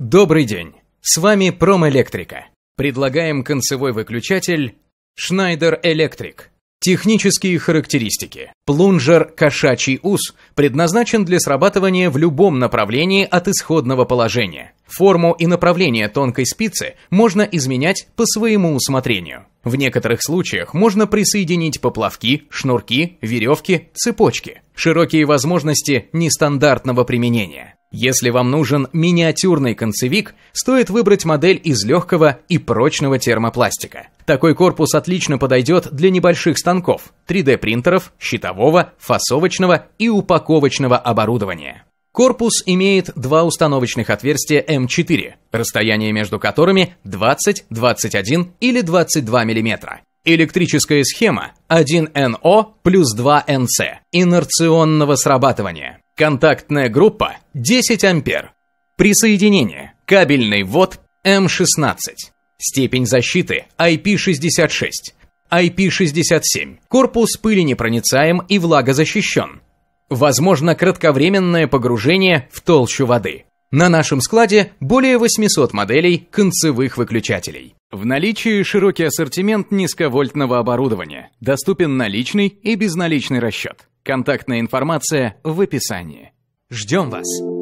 Добрый день! С вами Промэлектрика. Предлагаем концевой выключатель Schneider Electric. Технические характеристики. Плунжер «Кошачий ус» предназначен для срабатывания в любом направлении от исходного положения. Форму и направление тонкой спицы можно изменять по своему усмотрению. В некоторых случаях можно присоединить поплавки, шнурки, веревки, цепочки. Широкие возможности нестандартного применения. Если вам нужен миниатюрный концевик, стоит выбрать модель из легкого и прочного термопластика. Такой корпус отлично подойдет для небольших станков, 3D-принтеров, щитового, фасовочного и упаковочного оборудования. Корпус имеет два установочных отверстия М4, эм расстояние между которыми 20, 21 или 22 мм. Электрическая схема 1 no плюс 2 nc инерционного срабатывания. Контактная группа 10 ампер. Присоединение. Кабельный ввод М16. Степень защиты IP66. IP67. Корпус пыли непроницаем и влагозащищен. Возможно кратковременное погружение в толщу воды. На нашем складе более 800 моделей концевых выключателей. В наличии широкий ассортимент низковольтного оборудования. Доступен наличный и безналичный расчет. Контактная информация в описании. Ждем вас!